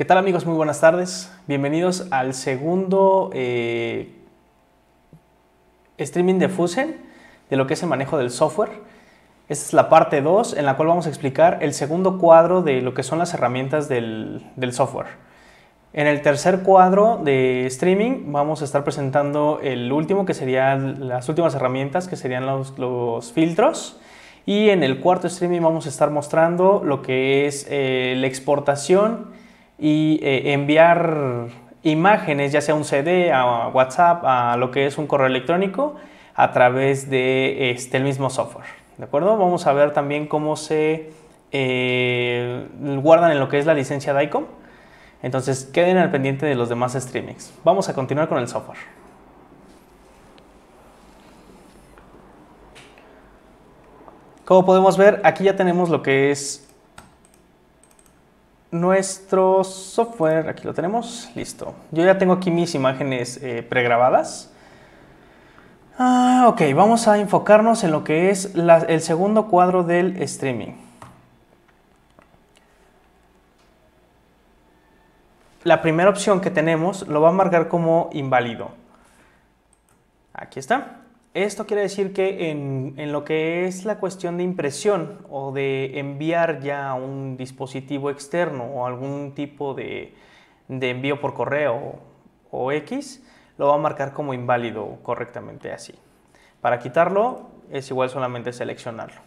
¿Qué tal amigos? Muy buenas tardes. Bienvenidos al segundo eh, streaming de Fusion de lo que es el manejo del software. Esta es la parte 2 en la cual vamos a explicar el segundo cuadro de lo que son las herramientas del, software. En el tercer cuadro de streaming vamos a estar presentando el último que serían las últimas herramientas que serían los, filtros. Y en el cuarto streaming vamos a estar mostrando lo que es eh, la exportación y eh, enviar imágenes, ya sea un CD, a WhatsApp, a lo que es un correo electrónico, a través de este, mismo software. ¿De acuerdo? Vamos a ver también cómo se eh, guardan en lo que es la licencia DICOM. Entonces queden al pendiente de los demás streamings. Vamos a continuar con el software. Como podemos ver, aquí ya tenemos lo que es nuestro software, aquí lo tenemos, listo. Yo ya tengo aquí mis imágenes eh, pregrabadas. Ah, ok, vamos a enfocarnos en lo que es el segundo cuadro del streaming. La primera opción que tenemos lo va a marcar como inválido. Aquí está. Esto quiere decir que en, lo que es la cuestión de impresión o de enviar ya un dispositivo externo o algún tipo de, envío por correo o, X, lo va a marcar como inválido correctamente así. Para quitarlo es igual solamente seleccionarlo.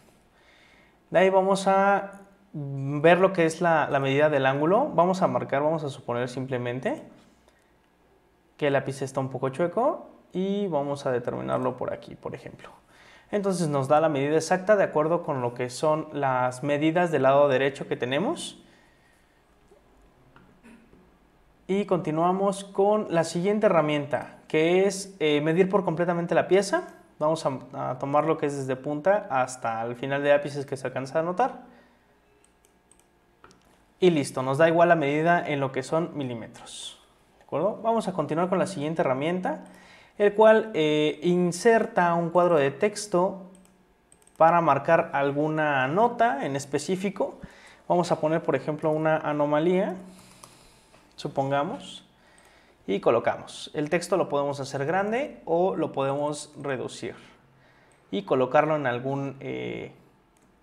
De ahí vamos a ver lo que es la medida del ángulo. Vamos a marcar, vamos a suponer simplemente que el lápiz está un poco chueco y vamos a determinarlo por aquí, por ejemplo. Entonces nos da la medida exacta de acuerdo con lo que son las medidas del lado derecho que tenemos. Y continuamos con la siguiente herramienta, que es eh, medir por completamente la pieza. Vamos a, tomar lo que es desde punta hasta el final de ápices que se alcanza a notar. Y listo, nos da igual la medida en lo que son milímetros. Vamos a continuar con la siguiente herramienta, el cual eh, inserta un cuadro de texto para marcar alguna nota en específico. Vamos a poner, por ejemplo, una anomalía, supongamos, y colocamos. El texto lo podemos hacer grande o lo podemos reducir y colocarlo en algún, eh,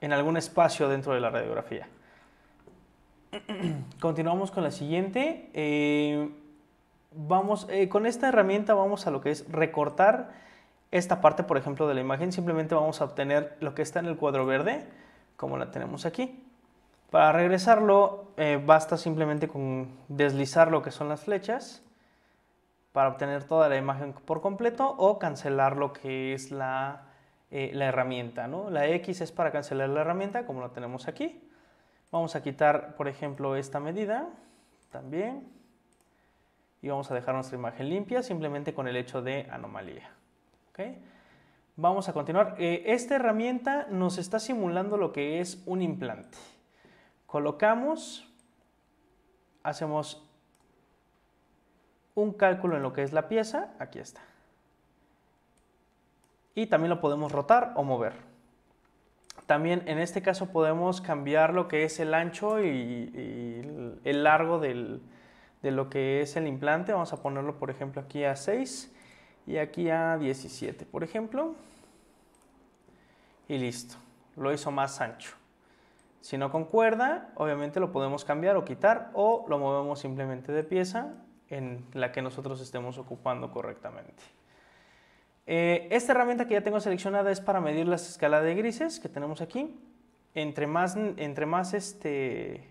en algún espacio dentro de la radiografía. Continuamos con la siguiente. Eh, vamos, eh, con esta herramienta vamos a lo que es recortar esta parte, por ejemplo, de la imagen. Simplemente vamos a obtener lo que está en el cuadro verde, como la tenemos aquí. Para regresarlo, eh, basta simplemente con deslizar lo que son las flechas para obtener toda la imagen por completo o cancelar lo que es la, eh, la herramienta. ¿no? La X es para cancelar la herramienta, como la tenemos aquí. Vamos a quitar, por ejemplo, esta medida también y vamos a dejar nuestra imagen limpia simplemente con el hecho de anomalía. Vamos a continuar. Eh, esta herramienta nos está simulando lo que es un implante. Colocamos, hacemos un cálculo en lo que es la pieza, aquí está. Y también lo podemos rotar o mover. También en este caso podemos cambiar lo que es el ancho y, y el largo del, de lo que es el implante. Vamos a ponerlo, por ejemplo, aquí a 6 y aquí a 17, por ejemplo. Y listo, lo hizo más ancho. Si no concuerda, obviamente lo podemos cambiar o quitar o lo movemos simplemente de pieza en la que nosotros estemos ocupando correctamente. Eh, esta herramienta que ya tengo seleccionada es para medir las escalas de grises que tenemos aquí. Entre más, entre más este,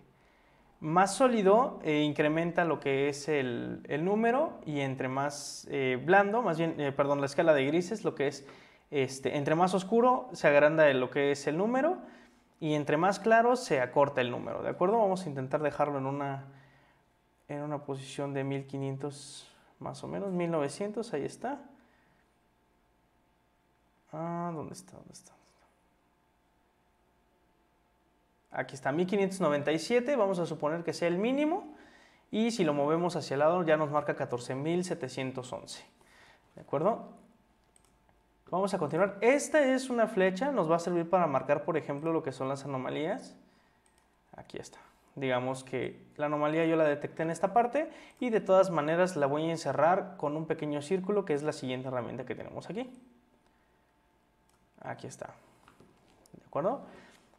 más sólido eh, incrementa lo que es el, número y entre más eh, blando, más bien, eh, perdón, la escala de grises, lo que es, este, entre más oscuro se agranda lo que es el número y entre más claro se acorta el número, ¿de acuerdo? Vamos a intentar dejarlo en una, en una posición de 1500 más o menos, 1900, ahí está. Ah, ¿dónde está? ¿Dónde está? Aquí está 1597, vamos a suponer que sea el mínimo. Y si lo movemos hacia el lado ya nos marca 14711. ¿De acuerdo? Vamos a continuar. Esta es una flecha, nos va a servir para marcar, por ejemplo, lo que son las anomalías. Aquí está. Digamos que la anomalía yo la detecté en esta parte y de todas maneras la voy a encerrar con un pequeño círculo que es la siguiente herramienta que tenemos aquí. Aquí está. ¿De acuerdo?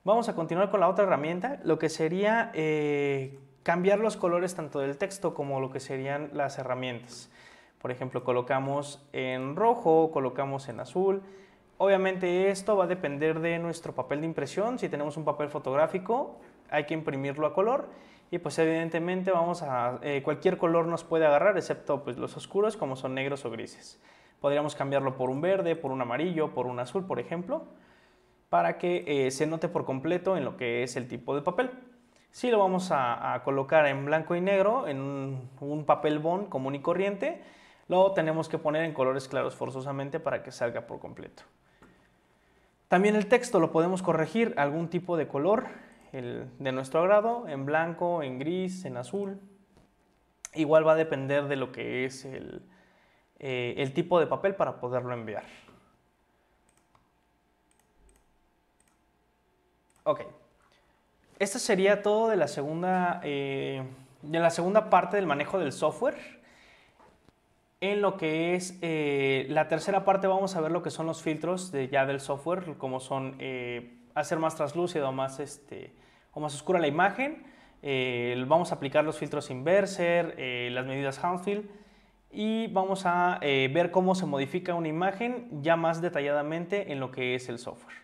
Vamos a continuar con la otra herramienta, lo que sería eh, cambiar los colores tanto del texto como lo que serían las herramientas. Por ejemplo, colocamos en rojo, colocamos en azul. Obviamente esto va a depender de nuestro papel de impresión. Si tenemos un papel fotográfico, hay que imprimirlo a color y pues evidentemente vamos a eh, cualquier color nos puede agarrar excepto pues, los oscuros como son negros o grises. Podríamos cambiarlo por un verde, por un amarillo, por un azul, por ejemplo para que eh, se note por completo en lo que es el tipo de papel. Si lo vamos a, colocar en blanco y negro, en un, papel bond común y corriente, lo tenemos que poner en colores claros forzosamente para que salga por completo. También el texto lo podemos corregir algún tipo de color de nuestro agrado, en blanco, en gris, en azul. Igual va a depender de lo que es el eh, tipo de papel para poderlo enviar. Ok. Esto sería todo de la segunda, eh, la segunda parte del manejo del software. En lo que es eh, la tercera parte vamos a ver lo que son los filtros ya del software, como son eh, hacer más translúcido este, o más, más oscura la imagen. vamos a aplicar los filtros inverser, las medidas Hanfield y vamos a ver cómo se modifica una imagen ya más detalladamente en lo que es el software.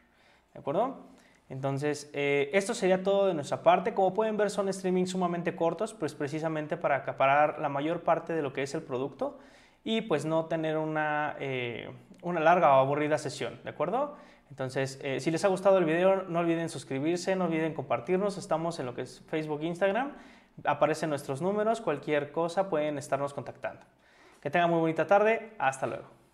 ¿De acuerdo? Entonces, eh, esto sería todo de nuestra parte. Como pueden ver, son streaming sumamente cortos, pues precisamente para acaparar la mayor parte de lo que es el producto y pues no tener una, eh, larga o aburrida sesión, ¿de acuerdo? Entonces, eh, si les ha gustado el video, no olviden suscribirse, no olviden compartirnos. Estamos en lo que es Facebook, Instagram. Aparecen nuestros números. Cualquier cosa pueden estarnos contactando. Que tengan muy bonita tarde. Hasta luego.